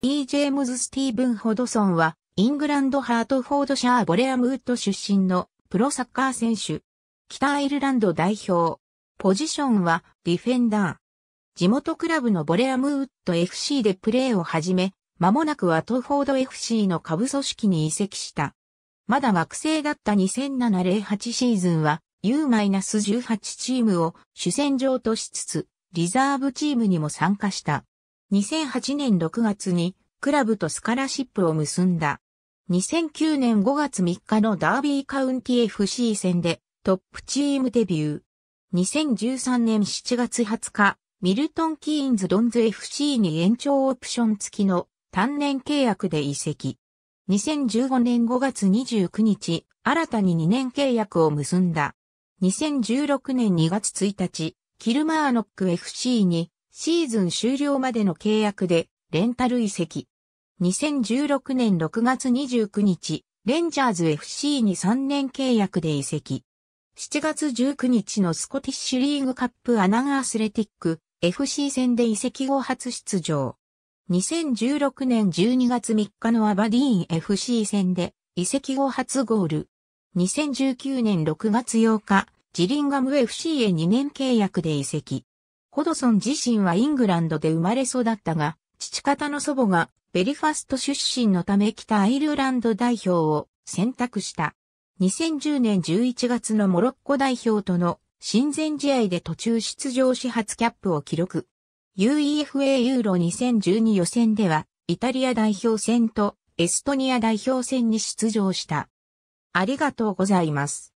E. ジェームズ・スティーブン・ホドソンは、イングランド・ハートフォードシャー・ボレアムウッド出身のプロサッカー選手。北アイルランド代表。ポジションはディフェンダー。地元クラブのボレアムウッド FC でプレーを始め、間もなくワトフォード FC の下部組織に移籍した。まだ学生だった2007-08シーズンは U-18 チームを主戦場としつつ、リザーブチームにも参加した。2008年6月にクラブとスカラシップを結んだ。2009年5月3日のダービーカウンティ FC 戦でトップチームデビュー。2013年7月20日、ミルトン・キーンズ・ドンズ FC に延長オプション付きの単年契約で移籍。2015年5月29日、新たに2年契約を結んだ。2016年2月1日、キルマーノック FC にシーズン終了までの契約でレンタル移籍。2016年6月29日、レンジャーズ FC に3年契約で移籍。7月19日のスコティッシュリーグカップアナガアスレティック FC 戦で移籍後初出場。2016年12月3日のアバディーン FC 戦で移籍後初ゴール。2019年6月8日、ジリンガム FC へ2年契約で移籍。ホドソン自身はイングランドで生まれ育ったが、父方の祖母がベリファスト出身のため北アイルランド代表を選択した。2010年11月のモロッコ代表との親善試合で途中出場し初キャップを記録。UEFA ユーロ2012予選では、イタリア代表戦とエストニア代表戦に出場した。ありがとうございます。